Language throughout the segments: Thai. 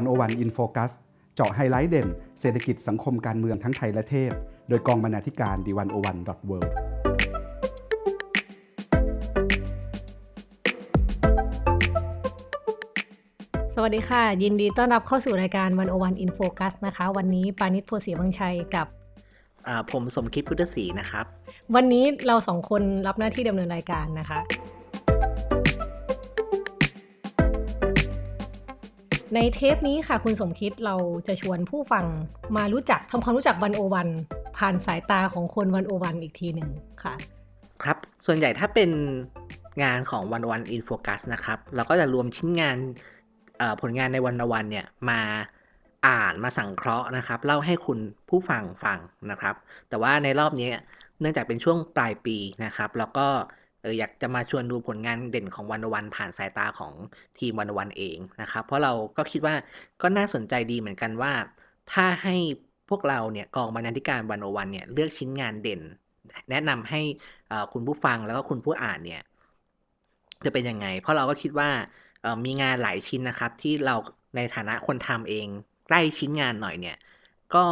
วันโอวันอินโฟัสเจาะไฮไลท์เด่น เศรษฐกิจสังคมการเมืองทั้งไทยและเทศ โดยกองบรรณาธิการดีวันโอวันดอทเวิลดสวัสดีค่ะ ยินดีต้อนรับเข้าสู่รายการวันโอวันอินโฟกัสนะคะ วันนี้ปานิชโพสีวังชัยกับ ผมสมคิดพุทธศรีนะครับ วันนี้เราสองคนรับหน้าที่ดำเนินรายการนะคะในเทปนี้ค่ะคุณสมคิด เราจะชวนผู้ฟังมารู้จักทำความรู้จักวันโอวัน ผ่านสายตาของคนวันโอวันอีกทีหนึ่งค่ะครับ ส่วนใหญ่ถ้าเป็นงานของวันวันอินโฟกัสนะครับเราก็จะรวมชิ้นงานผลงานในวันวันเนี่ย มาอ่านมาสังเคราะห์นะครับ เล่าให้คุณผู้ฟังฟังนะครับ แต่ว่าในรอบนี้เนื่องจากเป็นช่วงปลายปีนะครับแล้วก็อออยากจะมาชวนดูผลงานเด่นของวันวัน ผ่านสายตาของทีมวันวันเองนะครับ เพราะเราก็คิดว่าก็น่าสนใจดีเหมือนกันว่า ถ้าให้พวกเราเนี่ยกองบรรณาธิการวันวันเนี่ยเลือกชิ้นงานเด่น แนะนำให้คุณผู้ฟังแล้วก็คุณผู้อ่านเนี่ยจะเป็นยังไง เพราะเราก็คิดว่ามีงานหลายชิ้นนะครับ ที่เราในฐานะคนทำเองใกล้ชิ้นงานหน่อยเนี่ยก็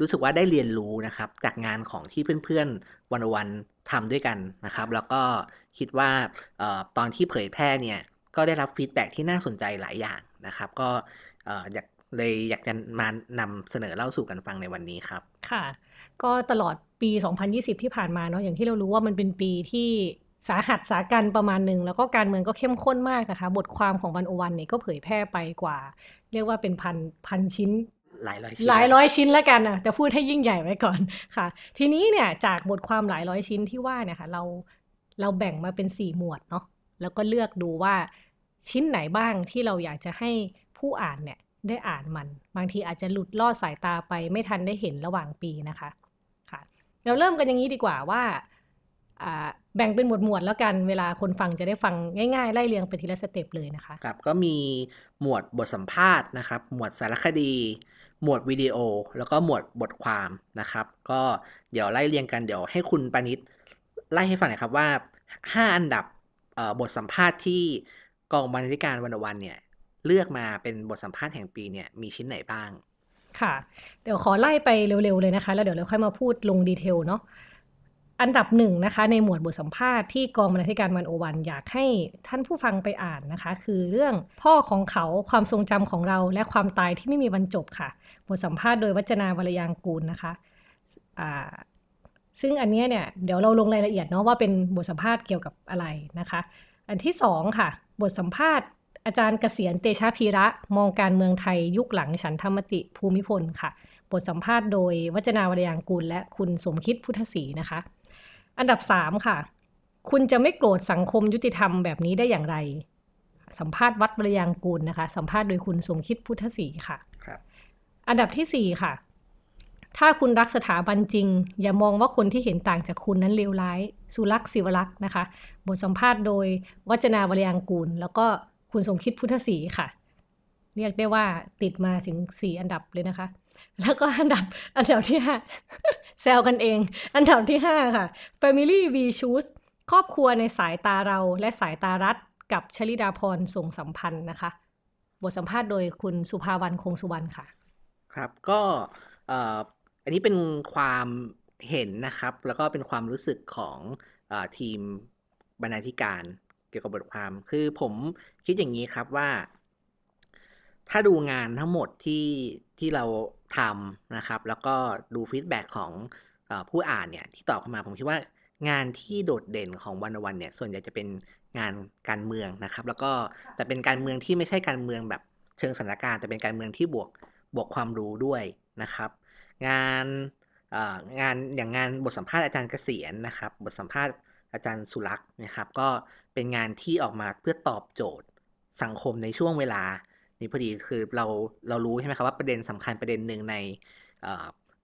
รู้สึกว่าได้เรียนรู้นะครับ จากงานของที่เพื่อนๆวันวันทำด้วยกันนะครับแล้วก็คิดว่าออตอนที่เผยแพร่เนี่ยก็ได้รับฟีดแบ็ที่น่าสนใจหลายอย่างนะครับ ก็อยากเลยอยากจะมานำเสนอเล่าสู่กันฟังในวันนี้ครับค่ะก็ตลอดปี 2020 ที่ผ่านมาเนาะอย่างที่เรารู้ว่ามันเป็นปีที่สาหัสสากันประมาณหนึ่งแล้วก็การเมืองก็เข้มข้นมากนะคะบทความของวันโอวันเนี่ยก็เผยแพร่ไปกว่า เรียกว่าเป็นพันพันชิ้นหลายร้อยชิ้นหลายร้อยชิ้นแล้วกันนะแต่พูดให้ยิ่งใหญ่ไว้ก่อนค่ะ ทีนี้เนี่ยจากบทความหลายร้อยชิ้นที่ว่าเนี่ยค่ะเราเราแบ่งมาเป็นสี่หมวดเนาะแล้วก็เลือกดูว่าชิ้นไหนบ้างที่เราอยากจะให้ผู้อ่านเนี่ยได้อ่านมัน บางทีอาจจะหลุดลอดสายตาไปไม่ทันได้เห็นระหว่างปีนะคะค่ะ เราเริ่มกันอย่างนี้ดีกว่าว่าแบ่งเป็นหมวดหมวดแล้วกันเวลาคนฟังจะได้ฟังง่ายๆ ไล่เรียงไปทีละสเต็ปเลยนะคะครับก็มีหมวดบทสัมภาษณ์นะครับหมวดสารคดีหมวดวิดีโอแล้วก็หมวดบทความนะครับ ก็เดี๋ยวไล่เรียงกันเดี๋ยวให้คุณปานิตไล่ให้ฟังหน่อยครับว่า 5 อันดับบทสัมภาษณ์ที่กองบรรณาธิการวันวันเนี่ย เลือกมาเป็นบทสัมภาษณ์แห่งปีเนี่ยมีชิ้นไหนบ้าง ค่ะ เดี๋ยวขอไล่ไปเร็วๆเลยนะคะ แล้วเดี๋ยวเราค่อยมาพูดลงดีเทลเนาะอันดับหนึ่งนะคะในหมวดบทสัมภาษณ์ที่กองบรรณาธิการวันโอวันอยากให้ท่านผู้ฟังไปอ่านนะคะคือเรื่องพ่อของเขาความทรงจำของเรา และความตายที่ไม่มีวันจบค่ะ บทสัมภาษณ์โดยวัจนาวรยางกูลนะคะซึ่งอันนี้เนี่ยเดี๋ยวเราลงรายละเอียดเนาะว่าเป็นบทสัมภาษณ์เกี่ยวกับอะไรนะคะ อันที่2ค่ะบทสัมภาษณ์ อาจารย์เกษียณเตชะพีระมองการเมืองไทยยุคหลังฉันธรรมติภูมิพลค่ะ บทสัมภาษณ์โดยวัจนาวรยางกูล และคุณสมคิดพุทธศรีนะคะอันดับ 3ค่ะ คุณจะไม่โกรธสังคมยุติธรรมแบบนี้ได้อย่างไร สัมภาษณ์วัดบรยางกูลนะคะ สัมภาษณ์โดยคุณสมคิดพุทธศรีค่ะครับอันดับที่4ค่ะ ถ้าคุณรักสถาบันจริง อย่ามองว่าคนที่เห็นต่างจากคุณนั้นเลวร้าย สุรักษ์ศิวรักษ์นะคะ บทสัมภาษณ์โดยวัจนาบรยางกูลแล้วก็คุณสมคิดพุทธศรีค่ะ เรียกได้ว่าติดมาถึง4อันดับเลยนะคะแล้วก็อันดับ อันดับที่ห้าแซวกันเอง อันดับที่ห้าค่ะ Family We Choose ครอบครัวในสายตาเราและสายตารัฐกับชลิดาพรส่งสัมพันธ์นะคะ บทสัมภาษณ์โดยคุณสุภาวรรณคงสุวรรณค่ะ ครับก็อันนี้เป็นความเห็นนะครับ แล้วก็เป็นความรู้สึกของอทีมบรรณาธิการเกี่ยวกับบทความ คือผมคิดอย่างนี้ครับว่า ถ้าดูงานทั้งหมดที่ที่เราทำนะครับแล้วก็ดูฟีดแบ็ของอผู้อ่านเนี่ยที่ตอบเข้ามาผมคิดว่างานที่โดดเด่นของวันวันเนี่ยส่วนใหญ่จะเป็นงานการเมืองนะครับ แล้วก็แต่เป็นการเมืองที่ไม่ใช่การเมืองแบบเชิงสถานการณ์แต่เป็นการเมืองที่บวกบวกความรู้ด้วยนะครับ งานงานอย่างงานบทสัมภาษณ์อาจารย์เกษียณนะครับบทสัมภาษณ์อาจารย์สุรักษ์นะครับ ก็เป็นงานที่ออกมาเพื่อตอบโจทย์สังคมในช่วงเวลานี่พอดีคือเราเรารู้ใช่ไหมครับว่าประเด็นสำคัญประเด็นหนึ่งใน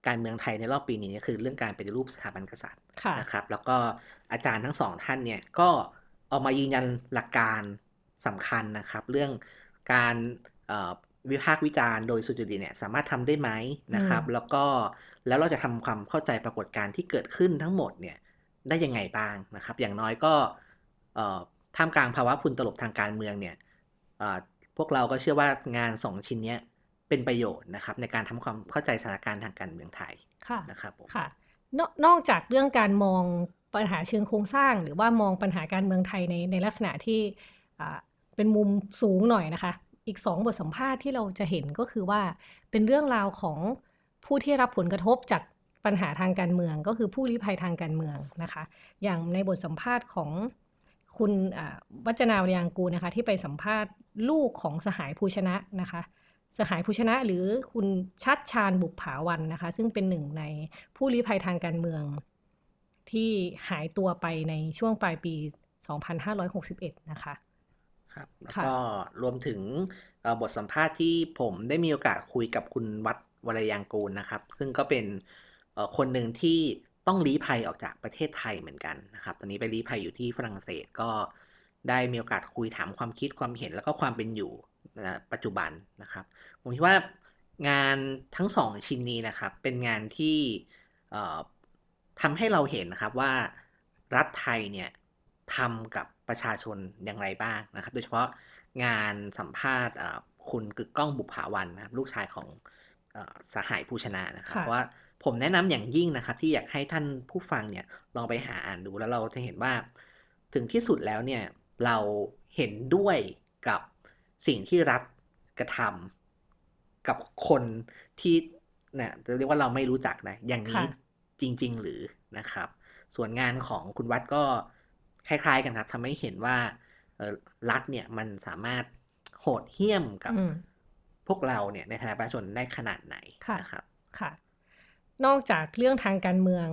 การเมืองไทยในรอบปีนี้นคือเรื่องการปฏิรูปสถาบันกษัตริย์นะครับแล้วก็อาจารย์ทั้งสอง ท่านเนี่ยก็ออกมายืนยันหลักการสำคัญนะครับ เรื่องการวิพากษ์วิจารณ์โดยสุจริตเนี่ยสามารถทำได้ไหมนะครับแล้วก็แล้วเราจะทำความเข้าใจปรากฏการณ์ที่เกิดขึ้นทั้งหมดเนี่ยได้ยังไงบ้างนะครับอย่างน้อยก็ท่ามกลางภาวะพุนตลบทางการเมืองเนี่ยพวกเราก็เชื่อว่างาน 2 ชิ้นนี้เป็นประโยชน์นะครับ ในการทำความเข้าใจสถานการณ์ทางการเมืองไทยะนะครับผมค่ะนนอกจากเรื่องการมองปัญหาเชิงโครงสร้าง หรือว่ามองปัญหาการเมืองไทยในในลักษณะที่เป็นมุมสูงหน่อยนะคะอีก2บทสัมภาษณ์ที่เราจะเห็นก็คือว่า เป็นเรื่องราวของผู้ที่รับผลกระทบจากปัญหาทางการเมืองก็คือผู้ลี้ภัยทางการเมืองนะคะอย่างในบทสัมภาษณ์ของคุณวัจนาวรยังกูนะคะที่ไปสัมภาษณ์ลูกของสหายภูชนะนะคะสหายภูชนะหรือคุณชัดชาญบุกผาวันนะคะ ซึ่งเป็นหนึ่งในผู้ลี้ภัยทางการเมือง ที่หายตัวไปในช่วงปลายปี 2561 นะคะครับแล้วก็รวมถึงบทสัมภาษณ์ที่ผมได้มีโอกาสคุยกับคุณวัดวรยังกูลนะครับ ซึ่งก็เป็นคนหนึ่งที่ต้องลี้ภัยออกจากประเทศไทยเหมือนกันนะครับ ตอนนี้ไปลี้ภัยอยู่ที่ฝรั่งเศสก็ได้มีโอกาสคุยถามความคิดความเห็น แล้วก็ความเป็นอยู่ปัจจุบันนะครับ ผมคิดว่างานทั้งสองชิ้นนี้นะครับ เป็นงานที่ทำให้เราเห็นนะครับว่ารัฐไทยเนี่ยทำกับประชาชนอย่างไรบ้างนะครับ โดยเฉพาะงานสัมภาษณ์คุณกึกก้องบุภาวันนะครับลูกชายของสหายผู้ชนะนะครับว่าผมแนะนำอย่างยิ่งนะครับ ที่อยากให้ท่านผู้ฟังเนี่ยลองไปหาอ่านดูแล้วเราจะเห็นว่าถึงที่สุดแล้วเนี่ยเราเห็นด้วยกับสิ่งที่รัฐกระทำ กับคนที่เนี่ยจะเรียกว่าเราไม่รู้จักนะอย่างนี้จริง ๆ หรือนะครับ ส่วนงานของคุณวัดก็คล้ายๆ กันครับทำให้เห็นว่ารัฐเนี่ยมันสามารถโหดเหี้ยมกับพวกเราเนี่ยในฐานะประชาชนได้ขนาดไหนนะครับค่ะนอกจากเรื่องทางการเมือง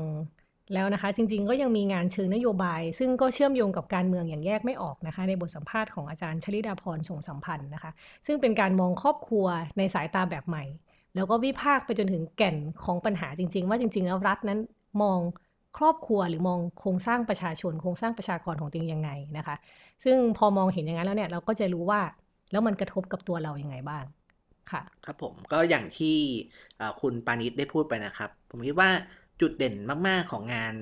แล้วนะคะ จริงๆ ก็ยังมีงานเชิงนโยบาย ซึ่งก็เชื่อมโยงกับการเมืองอย่างแยกไม่ออกนะคะในบทสัมภาษณ์ของอาจารย์ชลิดาพรส่งสัมพันธ์นะคะซึ่งเป็นการมองครอบครัวในสายตาแบบใหม่ แล้วก็วิพากษ์ไปจนถึงแก่นของปัญหาจริง ๆ ว่าจริงๆแล้วรัฐนั้นมองครอบครัวหรือมองโครงสร้างประชาชนโครงสร้างประชากรของตัวเองยังไงนะคะ ซึ่งพอมองเห็นอย่างนั้นแล้วเนี่ยเราก็จะรู้ว่าแล้วมันกระทบกับตัวเราอย่างไงบ้างค่ะครับผมก็อย่างที่คุณปานิชได้พูดไปนะครับ ผมคิดว่าจุดเด่นมากๆของงาน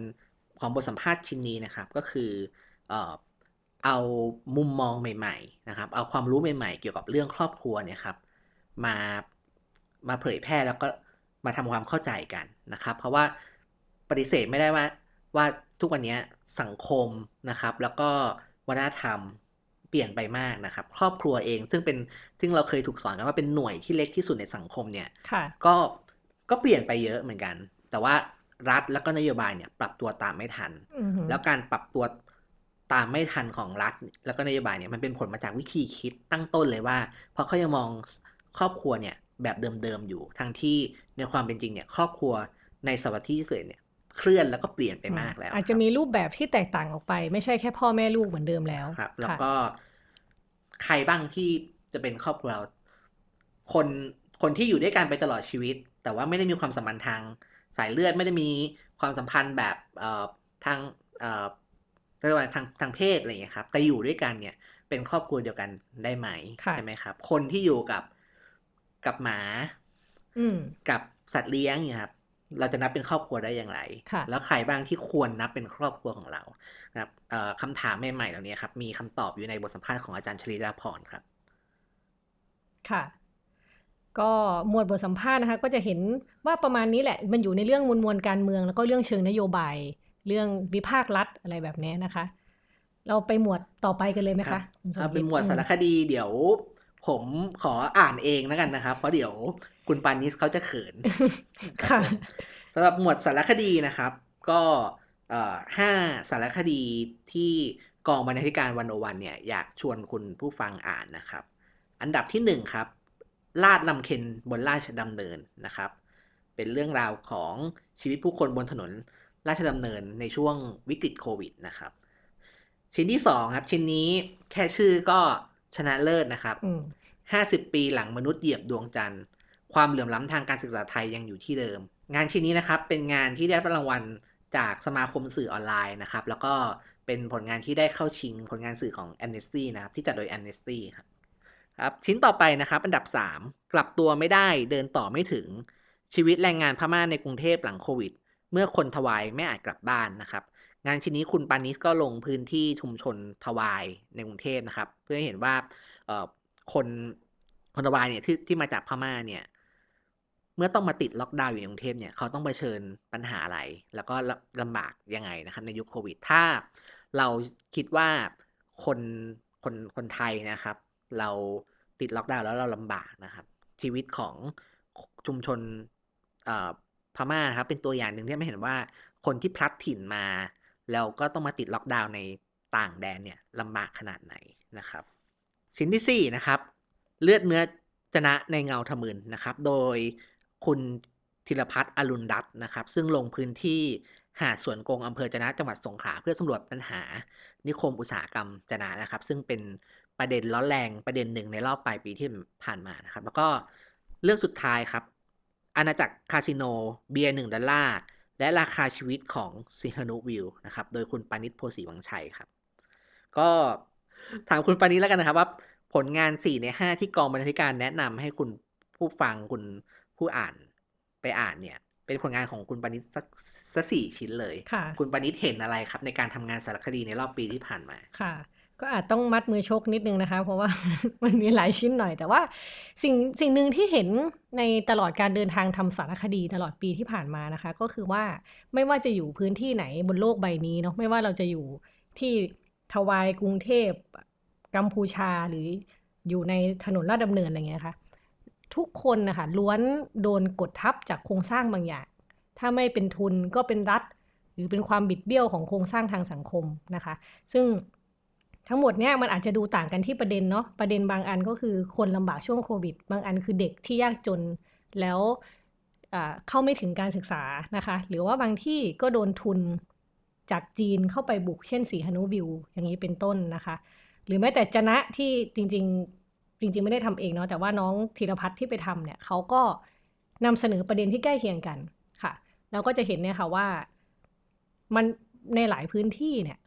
ของบทสัมภาษณ์ชิ้นนี้นะครับ ก็คือเอามุมมองใหม่ๆนะครับเอาความรู้ใหม่ๆ เกี่ยวกับเรื่องครอบครัวเนี่ยครับ มามาเผยแพร่แล้วก็มาทำความเข้าใจกันนะครับ เพราะว่าปฏิเสธไม่ได้ว่าว่าทุกวันนี้สังคมนะครับแล้วก็วัฒนธรรมเปลี่ยนไปมากนะครับ ครอบครัวเอง ซึ่งเป็นซึ่งเราเคยถูกสอนกันว่าเป็นหน่วยที่เล็กที่สุดในสังคมเนี่ยก็ก็เปลี่ยนไปเยอะเหมือนกัน แต่ว่ารัฐแล้วก็นโยบายเนี่ยปรับตัวตามไม่ทัน แล้วการปรับตัวตามไม่ทันของรัฐแล้วก็นโยบายเนี่ยมันเป็นผลมาจากวิธีคิดตั้งต้นเลยว่า เพราะเขายังมองครอบครัวเนี่ยแบบเดิมๆอยู่ ทั้งที่ในความเป็นจริงเนี่ยครอบครัวในวัสดิ์ที่สุดเนี่ยเคลื่อนแล้วก็เปลี่ยนไปมากแล้วอาจจะมีรูปแบบที่แตกต่างออกไป ไม่ใช่แค่พ่อแม่ลูกเหมือนเดิมแล้วครับ แล้วก็ใครบ้างที่จะเป็นครอบครัวคนคนที่อยู่ด้วยกันไปตลอดชีวิต แต่ว่าไม่ได้มีความสัมพันธ์ทางสายเลือดไม่ได้มีความสัมพันธ์แบบเอ่อทางเอ่อเรียกว่าทาง ทางเพศอะไรอย่างนี้ครับ แต่อยู่ด้วยกันเนี่ย เป็นครอบครัวเดียวกันได้ไหม ใช่ไหมครับ คนที่อยู่กับกับหมา อืกับสัตว์เลี้ยงเนี่ยครับเราจะนับเป็นครอบครัวได้อย่างไร แล้วใครบ้างที่ควรนับเป็นครอบครัวของเรานะครับคำถามใหม่ๆเหล่านี้ครับ มีคำตอบอยู่ในบทสัมภาษณ์ของอาจารย์ชลิดาพรครับ ค่ะ ก็หมวดบทสัมภาษณ์นะคะ ก็จะเห็นว่าประมาณนี้แหละ มันอยู่ในเรื่องมวลมวลการเมือง แล้วก็เรื่องเชิงนโยบาย เรื่องวิพากษ์รัฐอะไรแบบนี้นะคะ เราไปหมวดต่อไปกันเลยไหมคะเป็นหมวดสารคดี เดี๋ยว ผมขออ่านเองแล้วกันนะครับเพราะเดี๋ยวคุณปานิสเขาจะเขิน ค่ะสำหรับหมวดสารคดีนะครับ ก็ห้าสารคดีที่กองบรรณาธิการวันโอวันเนี่ยอยากชวนคุณผู้ฟังอ่านนะครับ อันดับที่หนึ่งครับ ลาดลำเค็นบนราชดำเนินนะครับ เป็นเรื่องราวของชีวิตผู้คนบนถนนราชดำเนินในช่วงวิกฤตโควิดนะครับ ชิ้นที่สองครับ ชิ้นนี้แค่ชื่อก็ชนะเลิศนะครับห้าสิบปีหลังมนุษย์เหยียบดวงจันทร์ความเหลื่อมล้ำทางการศึกษาไทยยังอยู่ที่เดิม งานชิ้นนี้นะครับ เป็นงานที่ได้รับรางวัล จากสมาคมสื่อออนไลน์นะครับ แล้วก็เป็นผลงานที่ได้เข้าชิงผลงานสื่อของ Amnesty นะครับที่จัดโดย a อ n e s t y ครับครับชิ้นต่อไปนะครับอันดับ 3 กลับตัวไม่ได้เดินต่อไม่ถึงชีวิตแรงงานพม่าในกรุงเทพหลังโควิด เมื่อคนทวายไม่อาจกลับบ้านนะครับ งานชิ้นนี้คุณปานิสก็ลงพื้นที่ชุมชนทวายในกรุงเทพนะครับเพื่อให้เห็นว่าคนคนทวายเนี่ยที่ที่มาจากพม่าเนี่ยเมื่อต้องมาติดล็อกดาวน์อยู่ในกรุงเทพเนี่ยเขาต้องเผชิญปัญหาอะไร แล้วก็ลำบากยังไงนะครับในยุคโควิดถ้าเราคิดว่าคนคนคนไทยนะครับ เราติดล็อกดาวน์แล้วเราลำบากนะครับ ชีวิตของชุมชนพม่าครับเป็นตัวอย่างหนึ่งที่ไม่เห็นว่าคนที่พลัดถิ่นมาแล้วก็ต้องมาติดล็อกดาวน์ในต่างแดนเนี่ยลำบากขนาดไหนนะครับชิ้นที่4นะครับเลือดเนื้อชนะในเงาทะมึนนะครับ โดยคุณธีรพัฒน์อรุณรัตน์นะครับ ซึ่งลงพื้นที่หาดสวนกงอำเภอจนะจังหวัดสงขลา เพื่อสำรวจปัญหานิคมอุตสาหกรรมจนะนะครับ ซึ่งเป็นประเด็นร้อนแรงประเด็นหนึ่งในรอบปลายปีที่ผ่านมานะครับ แล้วก็เรื่องสุดท้ายครับ อาณาจักรคาสิโนเบียร์หนึ่งดอลลาร์และราคาชีวิตของซิฮานุวิลนะครับ โดยคุณปานิชโพสีวังชัยครับ ก็ถามคุณปานิชแล้วกันนะครับ ว่าผลงาน4ใน5 ที่กองบรรณาธิการแนะนำให้คุณผู้ฟังคุณผู้อ่านไปอ่านเนี่ยเป็นผลงานของคุณปณิตสักสักสี่ชิ้นเลยค่ะคุณปณิตเห็นอะไรครับ ในการทำงานสารคดีในรอบปีที่ผ่านมาค่ะ ก็อาจต้องมัดมือชกนิดนึงนะคะเพราะว่ามันมีหลายชิ้นหน่อย แต่ว่า สิ่งสิ่งหนึ่งที่เห็นในตลอดการเดินทางทำสารคดีตลอดปีที่ผ่านมานะคะ ก็คือว่าไม่ว่าจะอยู่พื้นที่ไหนบนโลกใบนี้เนาะไม่ว่าเราจะอยู่ที่ทวาย กรุงเทพกัมพูชาหรืออยู่ในถนนลาดดำเนินอะไรเงี้ยค่ะทุกคนนะคะล้วนโดนกดทับจากโครงสร้างบางอย่าง ถ้าไม่เป็นทุนก็เป็นรัฐหรือเป็นความบิดเบี้ยวของโครงสร้างทางสังคมนะคะ ซึ่งทั้งหมดเนี่ยมันอาจจะดูต่างกันที่ประเด็นเนาะ ประเด็นบางอันก็คือคนลำบากช่วงโควิด บางอันคือเด็กที่ยากจนแล้วเข้าไม่ถึงการศึกษานะคะ หรือว่าบางที่ก็โดนทุนจากจีนเข้าไปบุกเช่นสีฮนุวิวอย่างนี้เป็นต้นนะคะ หรือแม้แต่จนะที่จริงจริงๆไม่ได้ทำเองเนาะแต่ว่าน้องธีรพัฒน์ที่ไปทำเนี่ยเขาก็นำเสนอประเด็นที่ใกล้เคียงกันค่ะ เราก็จะเห็นเนี่ยค่ะว่ามันในหลายพื้นที่เนี่ย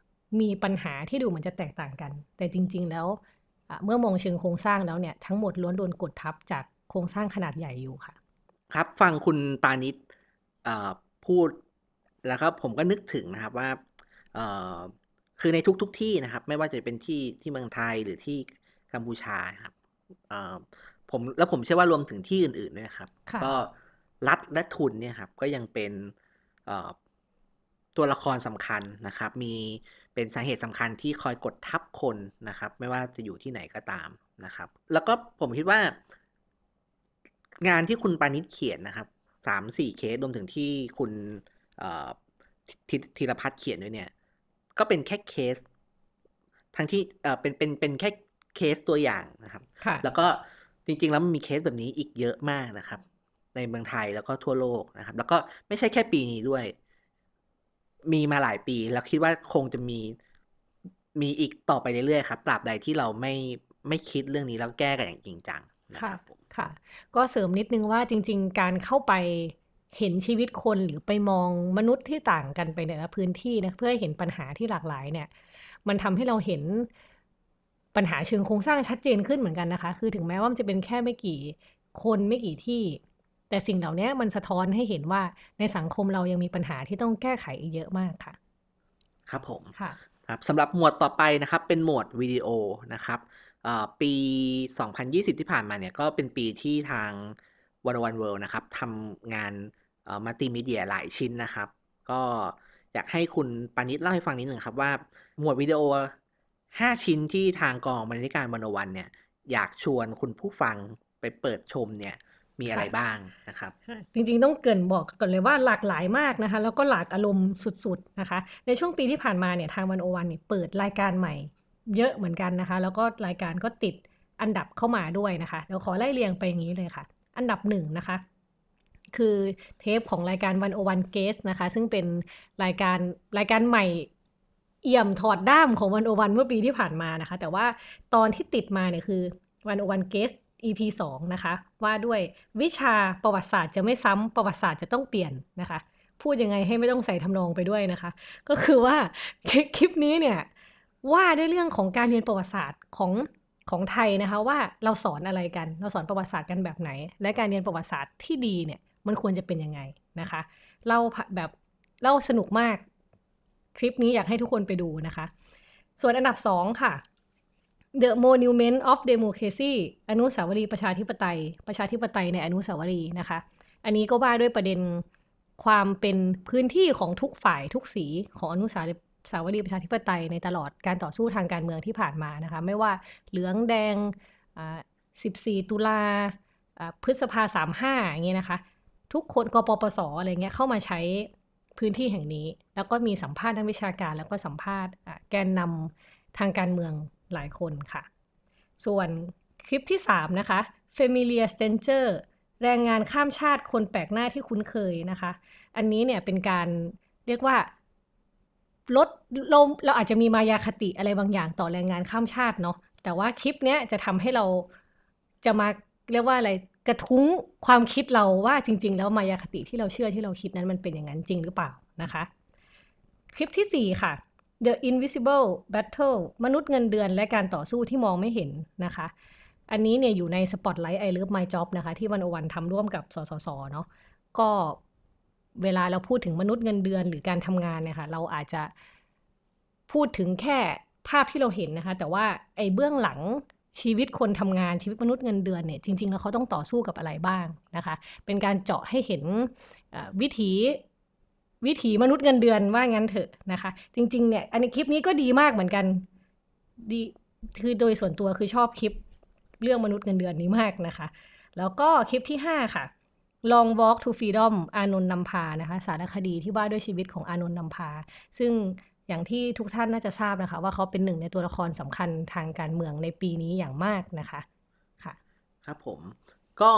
มีปัญหาที่ดูเหมือนจะแตกต่างกัน แต่จริง ๆ แล้วเมื่อมองเชิงโครงสร้างแล้วเนี่ยทั้งหมดล้วนโดนกดทับจากโครงสร้างขนาดใหญ่อยู่ค่ะ ครับฟังคุณตานิดพูดแล้วครับผมก็นึกถึงนะครับว่าคือในทุกๆทที่นะครับ ไม่ว่าจะเป็นที่ที่เมืองไทยหรือที่กัมพูชานะครับผมแล้วผมเชื่อว่ารวมถึงที่อื่นๆด้วยครับก็รัฐและทุนเนี่ยครับก็ยังเป็นตัวละครสำคัญนะครับ มีเป็นสาเหตุสำคัญที่คอยกดทับคนนะครับ ไม่ว่าจะอยู่ที่ไหนก็ตามนะครับ แล้วก็ผมคิดว่า งานที่คุณปานิชเขียนนะครับสามสี่เคสรวมถึงที่คุณธีรพัฒน์เขียนด้วยเนี่ยก็เป็นแค่เคส ทั้งที่เป็นเป็นเป็นแค่เคสตัวอย่างนะครับ แล้วก็จริงๆ แล้วมันมีเคสแบบนี้อีกเยอะมากนะครับ ในเมืองไทยแล้วก็ทั่วโลกนะครับ แล้วก็ไม่ใช่แค่ปีนี้ด้วย มีมาหลายปี แล้วคิดว่าคงจะมีมีอีกต่อไปเรื่อยๆครับตราบใดที่เราไม่ไม่คิดเรื่องนี้ แล้วแก้กันอย่างจริงจังค่ะค่ะก็เสริมนิดนึงว่าจริงๆ การเข้าไปเห็นชีวิตคนหรือไปมองมนุษย์ที่ต่างกันไปในละพื้นที่นะเพื่อให้เห็นปัญหาที่หลากหลายเนี่ย มันทำให้เราเห็นปัญหาเชิงโครงสร้างชัดเจนขึ้นเหมือนกันนะคะ คือถึงแม้ว่ามันจะเป็นแค่ไม่กี่ คนไม่กี่ที่ แต่สิ่งเหล่านี้มันสะท้อนให้เห็นว่าในสังคมเรายังมีปัญหาที่ต้องแก้ไขอีกเยอะมากค่ะ ครับผมค่ะ ครับสำหรับหมวดต่อไปนะครับ เป็นหมวดวิดีโอนะครับ ปี 2020 ที่ผ่านมาเนี่ยก็เป็นปีที่ทางวันวันเวิลด์นะครับทำงานมัลติมีเดียหลายชิ้นนะครับ ก็อยากให้คุณปานิชเล่าให้ฟังนิดหนึ่งครับ ว่าหมวดวิดีโอห้าชิ้นที่ทางกองบรรณาธิการมโนวันเนี่ย อยากชวนคุณผู้ฟังไปเปิดชมเนี่ยมีอะไรบ้างนะครับจริงๆต้องเกินบอกก่อนเลยว่าหลากหลายมากนะคะ แล้วก็หลากอารมณ์สุดๆนะคะ ในช่วงปีที่ผ่านมาเนี่ยทางวันโอวันเนี่ยเปิดรายการใหม่ เยอะเหมือนกันนะคะ แล้วก็รายการก็ติดอันดับเข้ามาด้วยนะคะเดี๋ยวขอไล่เรียงไปอย่างนี้เลยค่ะ อันดับหนึ่งนะคะ คือเทปของรายการวันโอวันเกสนะคะ ซึ่งเป็นรายการรายการใหม่เอี่ยมถอดด้ามของวันโอวัน เมื่อปีที่ผ่านมานะคะแต่ว่าตอนที่ติดมาเนี่ยคือวันโอวันเกส EP 2นะคะว่าด้วยวิชาประวัติศาสตร์จะไม่ซ้ำประวัติศาสตร์จะต้องเปลี่ยนนะคะพูดยังไงให้ไม่ต้องใส่ทำนองไปด้วยนะคะ ก็คือว่าคลิปนี้เนี่ยว่าด้วยเรื่องของการเรียนประวัติศาสตร์ของของไทยนะคะว่าเราสอนอะไรกันเราสอนประวัติศาสตร์กันแบบไหน และการเรียนประวัติศาสตร์ที่ดีเนี่ยมันควรจะเป็นยังไงนะคะเล่าแบบเล่าสนุกมากคลิปนี้อยากให้ทุกคนไปดูนะคะ ส่วนอันดับ 2 ค่ะ The Monument of Democracy อนุสาวรีย์ประชาธิปไตย ประชาธิปไตยในอนุสาวรีย์นะคะ อันนี้ก็ว่าด้วยประเด็นความเป็นพื้นที่ของทุกฝ่าย ทุกสีของอนุสาวรีย์ประชาธิปไตยในตลอดการต่อสู้ทางการเมืองที่ผ่านมานะคะ ไม่ว่าเหลืองแดง 14 ตุลา พฤษภา 35 อย่างเงี้ยนะคะ ทุกคน กปปสออะไรเงี้ยเข้ามาใช้พื้นที่แห่งนี้แล้วก็มีสัมภาษณ์นักวิชาการแล้วก็สัมภาษณ์แกนนำทางการเมืองหลายคนค่ะ ส่วนคลิปที่ 3 นะคะ Familiar Stranger แรงงานข้ามชาติคนแปลกหน้าที่คุ้นเคยนะคะ อันนี้เนี่ยเป็นการเรียกว่าลดลมเราอาจจะมีมายาคติอะไรบางอย่างต่อแรงงานข้ามชาติเนาะแต่ว่าคลิปเนี้ยจะทำให้เราจะมาเรียกว่าอะไรกระทุ้งความคิดเราว่าจริง ๆ แล้วมายาคติที่เราเชื่อที่เราคิดนั้นมันเป็นอย่างนั้นจริงหรือเปล่านะคะ คลิปที่ 4 ค่ะ The Invisible Battle มนุษย์เงินเดือนและการต่อสู้ที่มองไม่เห็นนะคะ อันนี้เนี่ยอยู่ใน Spotlight I Love My Job นะคะที่วันอวันทำร่วมกับสสสเนาะก็เวลาเราพูดถึงมนุษย์เงินเดือนหรือการทำงานเนี่ยค่ะเราอาจจะพูดถึงแค่ภาพที่เราเห็นนะคะ แต่ว่าไอ้เบื้องหลังชีวิตคนทำงานชีวิตมนุษย์เงินเดือนเนี่ย จริง ๆ แล้วเขาต้องต่อสู้กับอะไรบ้างนะคะ เป็นการเจาะให้เห็นวิถีวิถีมนุษย์เงินเดือนว่างั้นเถอะนะคะ จริง ๆ เนี่ย อันนี้คลิปนี้ก็ดีมากเหมือนกันดีคือโดยส่วนตัวคือชอบคลิปเรื่องมนุษย์เงินเดือนนี้มากนะคะ แล้วก็คลิปที่ 5 ค่ะ Long Walk to Freedom อานนท์นำพานะคะสารคดีที่ว่าด้วยชีวิตของอานนท์นำพา ซึ่งอย่างที่ทุกท่านน่าจะทราบนะคะว่าเขาเป็นหนึ่งในตัวละครสำคัญทางการเมืองในปีนี้อย่างมากนะคะค่ะครับผม ก็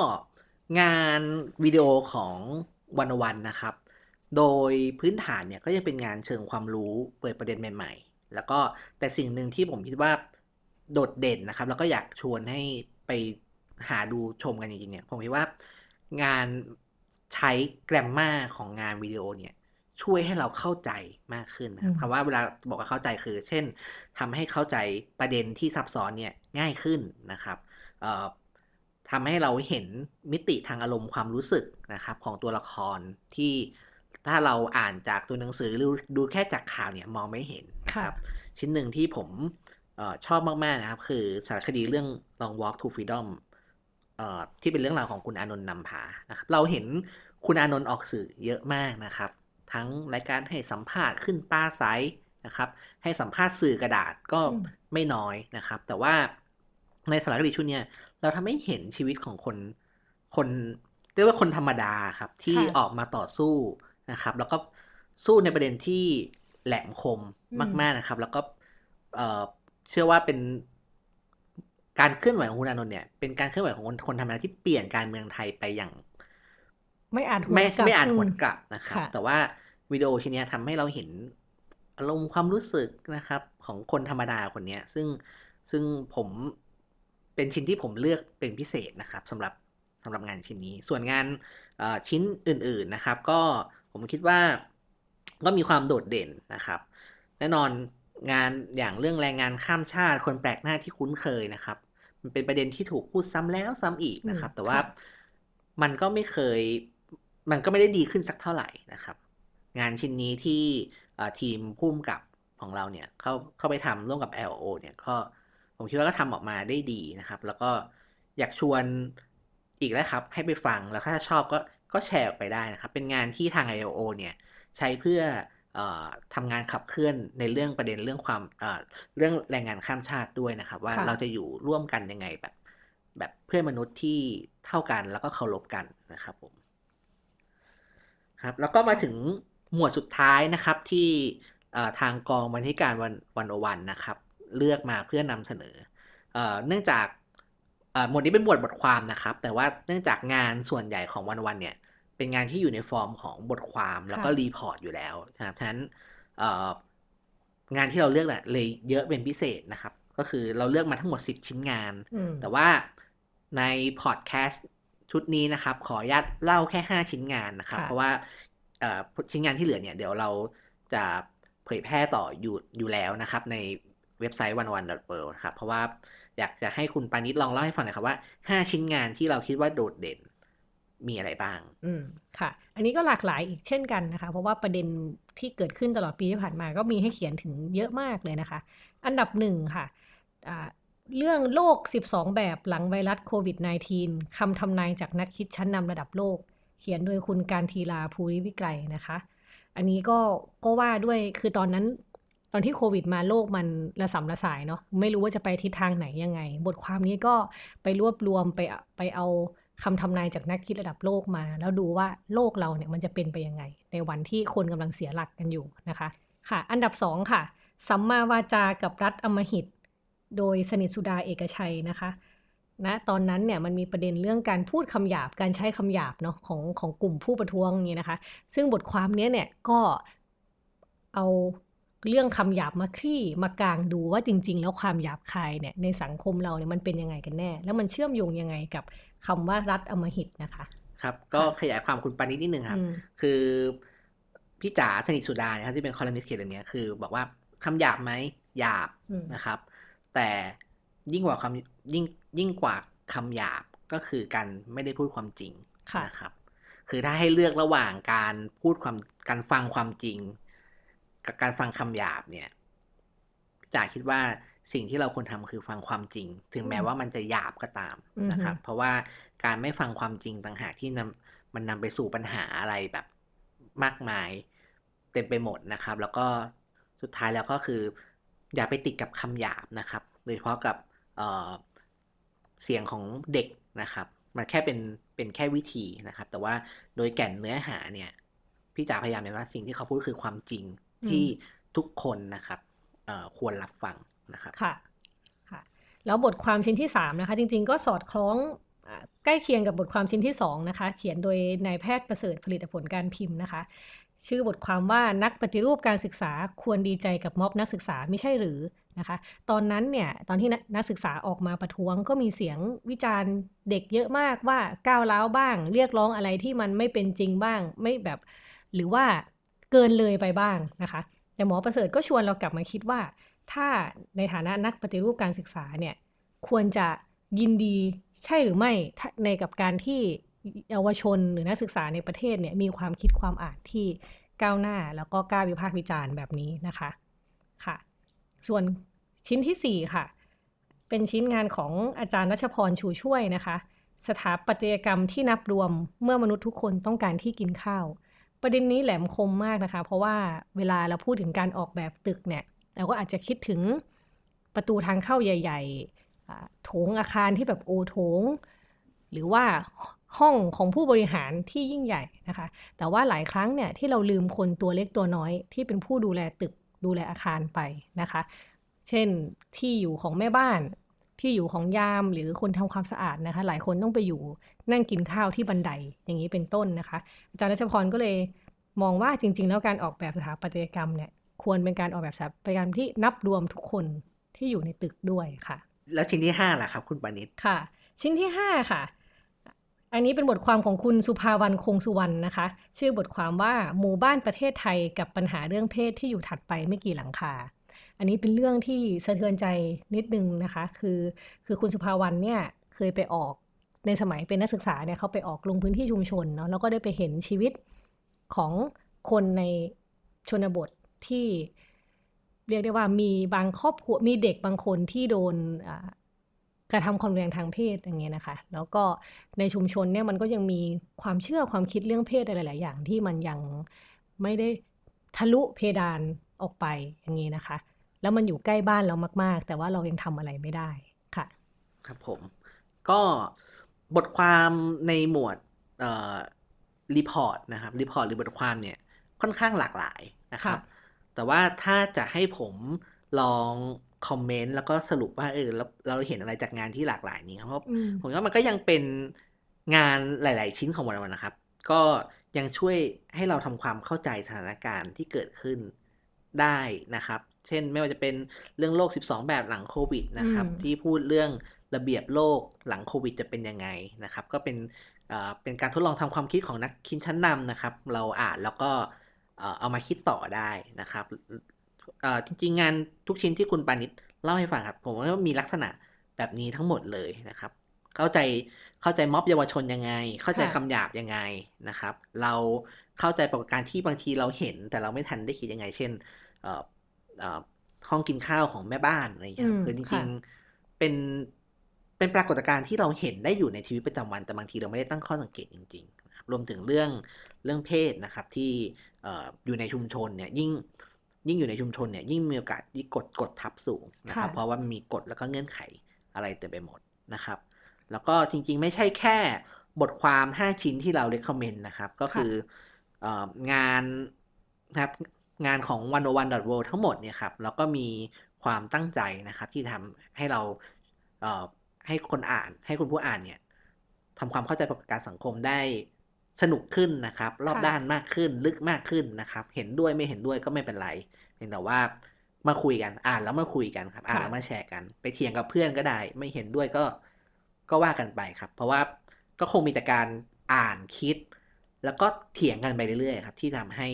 งานวิดีโอของวันวันนะครับ โดยพื้นฐานเนี่ยก็ยังเป็นงานเชิงความรู้เปิดประเด็นใหม่ ๆ แล้วก็แต่สิ่งหนึ่งที่ผมคิดว่า โดดเด่นนะครับแล้วก็อยากชวนให้ไปหาดูชมกันจริงๆเนี่ยผมคิดว่างานใช้แกรมมาของงานวิดีโอเนี่ยช่วยให้เราเข้าใจมากขึ้นนะครับคำว่าเวลาบอกว่าเข้าใจคือ เช่น ทำให้เข้าใจประเด็นที่ซับซ้อนเนี่ยง่ายขึ้นนะครับทำให้เราเห็นมิติทางอารมณ์ความรู้สึกนะครับ ของตัวละครที่ถ้าเราอ่านจากตัวหนังสือหรือดูแค่จากข่าวเนี่ยมองไม่เห็นนะครับ ชิ้นหนึ่งที่ผมอชอบมากๆนะครับ คือสารคดีเรื่อง Long Walk to Freedom ที่เป็นเรื่องราวของคุณอานนท์นำพานะครับเราเห็นคุณอานนท์ออกสื่อเยอะมากนะครับทั้งรายการให้สัมภาษณ์ขึ้นป้าไซส์นะครับ ให้สัมภาษณ์สื่อกระดาษก็ไม่น้อยนะครับ แต่ว่าในสารคดีชุดเนี้ยเราทำให้เห็นชีวิตของคนคนเรียกว่าคนธรรมดาครับที่ออกมาต่อสู้นะครับ แล้วก็สู้ในประเด็นที่แหลมคมมาก ๆนะครับ แล้วก็เชื่อว่าเป็นการเคลื่อนไหวของคุณอานนท์เนี่ยเป็นการเคลื่อนไหวของคนคนธรรมดาที่เปลี่ยนการเมืองไทยไปอย่าง ไม่อาจไม่ไม่อาจหวนกลับนะครับ แต่ว่าวิดีโอชิ้นนี้ทำให้เราเห็นอารมณ์ความรู้สึกนะครับ ของคนธรรมดาคนนี้ซึ่งซึ่งผมเป็นชิ้นที่ผมเลือกเป็นพิเศษนะครับสำหรับสำหรับงานชิ้นนี้ ส่วนงานชิ้นอื่นๆนะครับก็ผมคิดว่าก็มีความโดดเด่นนะครับ แน่นอนงานอย่างเรื่องแรงงานข้ามชาติ คนแปลกหน้าที่คุ้นเคยนะครับ มันเป็นประเด็นที่ถูกพูดซ้ำแล้วซ้ำอีกนะครับ แต่ว่ามันก็ไม่เคยมันก็ไม่ได้ดีขึ้นสักเท่าไหร่นะครับงานชิ้นนี้ที่ทีมพุ่มกับของเราเนี่ยเข้าเข้าไปทำร่วมกับ LO เนี่ยก็ผมคิดว่าก็ทำออกมาได้ดีนะครับ แล้วก็อยากชวนอีกแล้วครับ ให้ไปฟังแล้วถ้าชอบก็ก็แชร์ออกไปได้นะครับ เป็นงานที่ทาง IO เนี่ยใช้เพื่อทำงานขับเคลื่อนในเรื่องประเด็นเรื่องความเเรื่องแรงงานข้ามชาติด้วยนะครับ ว่าเราจะอยู่ร่วมกันยังไงแบบ แบบเพื่อนมนุษย์ที่เท่ากันแล้วก็เคารพกันนะครับผมครับแล้วก็มาถึงหมวดสุดท้ายนะครับที่ทางกองบรรณาธิการวันวันวันนะครับ เลือกมาเพื่อนำเสนอเนื่องจากหมวดนี้เป็นหมวดบทความนะครับ แต่ว่าเนื่องจากงานส่วนใหญ่ของวันวันเนี่ยเป็นงานที่อยู่ในฟอร์มของบทความแล้วก็รีพอร์ตอยู่แล้วนะครับฉะนั้นงานที่เราเลือกแหละเลยเยอะเป็นพิเศษนะครับ ก็คือเราเลือกมาทั้งหมด 10 ชิ้นงาน แต่ว่าในพอดแคสต์ชุดนี้นะครับขออนุญาตเล่าแค่5 ชิ้นงานนะครับ เพราะว่าชิ้นงานที่เหลือเนี่ยเดี๋ยวเราจะเผยแพร่ต่ออยู่อยู่แล้วนะครับ ในเว็บไซต์วันวันดอทเวครับเพราะว่าอยากจะให้คุณปานิชลองเล่าให้ฟังหน่อยครับว่า 5 ชิ้นงานที่เราคิดว่าโดดเด่น มีอะไรบ้างอืมค่ะ อันนี้ก็หลากหลายอีกเช่นกันนะคะ เพราะว่าประเด็นที่เกิดขึ้นตลอดปีที่ผ่านมาก็มีให้เขียนถึงเยอะมากเลยนะคะ อันดับหนึ่งค่ะเรื่องโลก12แบบหลังไวรัสโควิด -19 คำทำนายจากนักคิดชั้นนำระดับโลกเขียนโดยคุณการทีลาภูริวิกรนะคะ อันนี้ก็ก็ว่าด้วยคือตอนนั้นตอนที่โควิด มาโลกมันระสำระสายเนาะไม่รู้ว่าจะไปทิศทางไหนยังไง บทความนี้ก็ไปรวบรวมไปไปเอาคำทำนายจากนักคิดระดับโลกมา แล้วดูว่าโลกเราเนี่ยมันจะเป็นไปยังไง ในวันที่คนกำลังเสียหลักกันอยู่นะคะ ค่ะ อันดับ2ค่ะสัมมาวาจากับรัฐอมหิตโดยสนิทสุดาเอกชัยนะคะนะตอนนั้นเนี่ยมันมีประเด็นเรื่องการพูดคำหยาบการใช้คำหยาบเนาะของของกลุ่มผู้ประท้วงนี่นะคะ ซึ่งบทความนี้เนี่ยก็เอาเรื่องคำหยาบมาคลี่มากลางดูว่าจริง ๆ แล้วความหยาบคายเนี่ยในสังคมเราเนี่ยมันเป็นยังไงกันแน่ แล้วมันเชื่อมโยงยังไงกับคำว่ารัฐอมหิตนะคะ ครับก็ขยายความคุณปานิดนิดนึงครับคือพี่จ๋าสนิทสุดาเนี่ยที่เป็นคอลัมนิสต์เขียนเรื่องนี้คือ บอกว่าคำหยาบไหมหยาบนะครับ แต่ยิ่งกว่าคำยิ่งยิ่งกว่าคำหยาบก็คือการไม่ได้พูดความจริงนะครับ คือถ้าให้เลือกระหว่างการพูดความการฟังความจริง กับการฟังคำหยาบเนี่ยจ่าคิดว่าสิ่งที่เราควรทำาคือฟังความจริง ถึงแม้ว่ามันจะหยาบก็ตามนะครับ เพราะว่าการไม่ฟังความจริงต่างหากที่นำมันนำไปสู่ปัญหาอะไรแบบมากมายเต็มไปหมดนะครับ แล้วก็สุดท้ายแล้วก็คือ อย่าไปติดกับคำหยาบนะครับ โดยเฉพาะกับเสียงของเด็กนะครับมันแค่เป็นเป็นแค่วิธีนะครับ แต่ว่าโดยแก่นเนื้อหาเนี่ย พี่จ๋าพยายามเน้นว่าสิ่งที่เขาพูดคือความจริงที่ทุกคนนะครับควรรับฟังนะครับค่ะค่ะแล้วบทความชิ้นที่สามนะคะจริงๆ ก็สอดคล้องใกล้เคียงกับบทความชิ้นที่ 2 นะคะ เขียนโดยนายแพทย์ประเสริฐผลิตผลการพิมพ์นะคะ ชื่อบทความว่านักปฏิรูปการศึกษาควรดีใจกับม็อบนักศึกษาไม่ใช่หรือนะคะ ตอนนั้นเนี่ย ตอนที่นักศึกษาออกมาประท้วงก็มีเสียงวิจารณ์เด็กเยอะมากว่าก้าวร้าวบ้าง เรียกร้องอะไรที่มันไม่เป็นจริงบ้าง ไม่แบบหรือว่าเกินเลยไปบ้างนะคะแต่หมอประเสริฐก็ชวนเรากลับมาคิดว่า ถ้าในฐานะนักปฏิรูปการศึกษาเนี่ยควรจะยินดีใช่หรือไม่ในกับการที่เยาวชนหรือนักศึกษาในประเทศเนี่ยมีความคิดความอ่านที่ก้าวหน้าแล้วก็กล้าวิพากษ์วิจารณ์แบบนี้นะคะค่ะส่วนชิ้นที่ 4 ค่ะ เป็นชิ้นงานของอาจารย์รัชพรชูช่วยนะคะ สถาปัตยกรรมที่นับรวมเมื่อมนุษย์ทุกคนต้องการที่กินข้าว ประเด็นนี้แหลมคมมากนะคะ เพราะว่าเวลาเราพูดถึงการออกแบบตึกเนี่ยเราก็อาจจะคิดถึงประตูทางเข้าใหญ่ ๆโถงอาคารที่แบบโอโถง หรือว่าห้องของผู้บริหารที่ยิ่งใหญ่นะคะ แต่ว่าหลายครั้งเนี่ยที่เราลืมคนตัวเล็กตัวน้อย ที่เป็นผู้ดูแลตึกดูแลอาคารไปนะคะ เช่นที่อยู่ของแม่บ้านที่อยู่ของยามหรือคนทำความสะอาดนะคะหลายคนต้องไปอยู่นั่งกินข้าวที่บันไดอย่างนี้เป็นต้นนะคะอาจารย์รัชพรก็เลยมองว่าจริง ๆ แล้วการออกแบบสถาปัตยกรรมเนี่ยควรเป็นการออกแบบสถาปัตยกรรมที่นับรวมทุกคนที่อยู่ในตึกด้วยค่ะแล้วชิ้นที่ห้าล่ะครับ คุณปานิชค่ะ ชิ้นที่ห้าค่ะ อันนี้เป็นบทความของคุณสุภาวรรณคงสุวรรณนะคะ ชื่อบทความว่าหมู่บ้านประเทศไทยกับปัญหาเรื่องเพศที่อยู่ถัดไปไม่กี่หลังคา อันนี้เป็นเรื่องที่สะเทือนใจนิดนึงนะคะ คือคือคุณสุภาวรรณเนี่ยเคยไปออกในสมัยเป็นนักศึกษาเนี่ยเขาไปออกลงพื้นที่ชุมชนเนาะ แล้วก็ได้ไปเห็นชีวิตของคนในชนบทที่เรียกได้ว่ามีบางครอบครัวมีเด็กบางคนที่โดนกระทำความรุนแรงทางเพศอย่างเงี้ยนะคะ แล้วก็ในชุมชนเนี่ยมันก็ยังมีความเชื่อความคิดเรื่องเพศอะไรหลายๆอย่างที่มันยังไม่ได้ทะลุเพดานออกไปอย่างเงี้นะคะ แล้วมันอยู่ใกล้บ้านเรามากๆ แต่ว่าเรายังทำอะไรไม่ได้ค่ะ ครับผมก็บทความในหมวดรีพอร์ตนะครับรีพอร์ตหรือบทความเนี่ยค่อนข้างหลากหลายนะครับแต่ว่าถ้าจะให้ผมลองคอมเมนต์แล้วก็สรุปว่าเออเราเราเห็นอะไรจากงานที่หลากหลายนี้ครับเพราะผมว่ามันก็ยังเป็นงานหลาย ๆ ชิ้นของวันวันนะครับ ก็ยังช่วยให้เราทำความเข้าใจสถานการณ์ที่เกิดขึ้นได้นะครับ เช่นไม่ว่าจะเป็นเรื่องโลก 12 แบบหลังโควิดนะครับ ที่พูดเรื่องระเบียบโลกหลังโควิดจะเป็นยังไงนะครับ ก็เป็นเป็นการทดลองทำความคิดของนักคิดชั้นนำนะครับ เราอ่านแล้วก็เอามาคิดต่อได้นะครับจริงๆ งานทุกชิ้นที่คุณปานิชเล่าให้ฟังครับผมว่ามีลักษณะแบบนี้ทั้งหมดเลยนะครับ เข้าใจเข้าใจม็อบเยาวชนยังไง เข้าใจคำหยาบยังไงนะครับ เราเข้าใจปรากฏการณ์ที่บางทีเราเห็นแต่เราไม่ทันได้คิดยังไง เช่นห้องกินข้าวของแม่บ้านอะไรอย่างเงี้ยคือจริงๆเป็นเป็นปรากฏการณ์ที่เราเห็นได้อยู่ในชีวิตประจำวันแต่บางทีเราไม่ได้ตั้งข้อสังเกตจริง ๆ รวมถึงเรื่องเรื่องเพศนะครับที่อยู่ในชุมชนเนี่ยยิ่งยิ่งอยู่ในชุมชนเนี่ยยิ่งมีโอกาสที่กดกดทับสูงนะครับเพราะว่ามีกฎแล้วก็เงื่อนไขอะไรเต็มไปหมดนะครับ แล้วก็จริงๆไม่ใช่แค่บทความ 5 ชิ้นที่เราเคคอมเมนต์นะครับก็คืองานนะครับงานของ one o one world ทั้งหมดเนี่ยครับแล้วก็มีความตั้งใจนะครับที่ทำให้เราให้คนอ่านให้คุณผู้อ่านเนี่ยทำความเข้าใจประการสังคมได้สนุกขึ้นนะครับ รอบด้านมากขึ้นลึกมากขึ้นนะครับ เห็นด้วยไม่เห็นด้วยก็ไม่เป็นไรเพียงแต่ว่ามาคุยกัน อ่านแล้วมาคุยกันครับอ่านแล้วมาแชร์กันไปเถียงกับเพื่อนก็ได้ ไม่เห็นด้วยก็ก็ว่ากันไปครับ เพราะว่าก็คงมีแต่การอ่านคิดแล้วก็เถียงกันไปเรื่อยๆครับที่ทำให้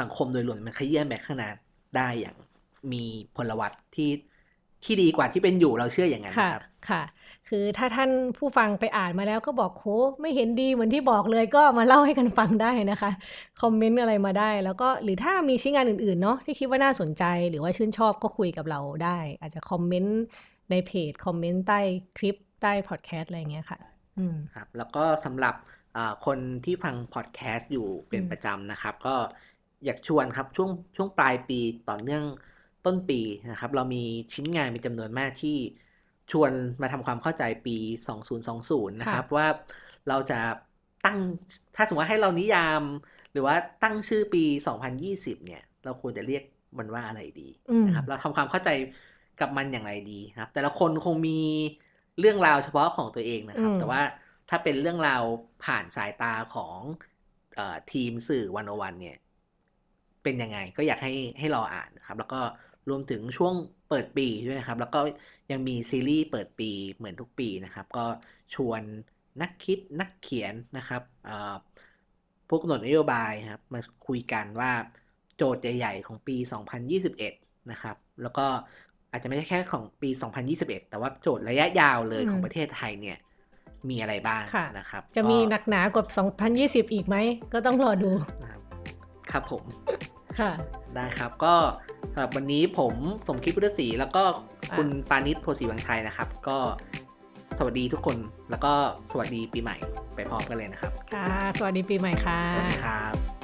สังคมโดยรวมมันขยี้แบบขนาดได้อย่างมีพลวัตที่ที่ดีกว่าที่เป็นอยู่เราเชื่ออย่างนั้นครับ ค่ะคือถ้าท่านผู้ฟังไปอ่านมาแล้วก็บอกโหไม่เห็นดีเหมือนที่บอกเลยก็มาเล่าให้กันฟังได้นะคะคอมเมนต์อะไรมาได้ แล้วก็หรือถ้ามีชิ้นงานอื่นๆเนาะที่คิดว่าน่าสนใจหรือว่าชื่นชอบก็คุยกับเราได้ อาจจะคอมเมนต์ในเพจคอมเมนต์ใต้คลิปใต้พอดแคสต์อะไรเงี้ยค่ะอืมครับแล้วก็สำหรับคนที่ฟังพอดแคสต์อยู่เป็นประจำนะครับ ก็อยากชวนครับช่วงช่วงปลายปีต่อเนื่องต้นปีนะครับเรามีชิ้นงานมีจํจำนวนมากที่ชวนมาทำความเข้าใจปี 2020 นะครับว่าเราจะตั้งถ้าสมมติให้เรานิยาม หรือว่าตั้งชื่อปี 2020 เนี่ย เราควรจะเรียกมันว่าอะไรดีนะครับเราทำความเข้าใจกับมันอย่างไรดีครับ แต่ละคนคงมีเรื่องราวเฉพาะของตัวเองนะครับ แต่ว่าถ้าเป็นเรื่องราวผ่านสายตาของอทีมสื่อวันอวันเนี่ยเป็นยังไงก็อยากให้ให้รออ่านนะครับ แล้วก็รวมถึงช่วงเปิดปีด้วยนะครับแล้วก็ยังมีซีรีส์เปิดปีเหมือนทุกปีนะครับ ก็ชวนนักคิดนักเขียนนะครับผู้กำหนดนโยบายครับมาคุยกันว่าโจทย์ใหญ่ๆของปี 2021 นะครับแล้วก็อาจจะไม่ใช่แค่ของปี 2021 แต่ว่าโจทย์ระยะยาวเลยของประเทศไทยเนี่ยมีอะไรบ้างะนะครับจะมีหนักหนากว่า 2020 อีกไหมก็ต้องรอดู ครับผมค่ะได้ครับก็สำหรับวันนี้ผมสมคิดพุทธศรี แล้วก็คุณปานิชโพสีวังชัยนะครับ ก็สวัสดีทุกคนแล้วก็สวัสดีปีใหม่ไปพร้อมกันเลยนะครับค่ะสวัสดีปีใหม่ค่ะสวัสดีครับ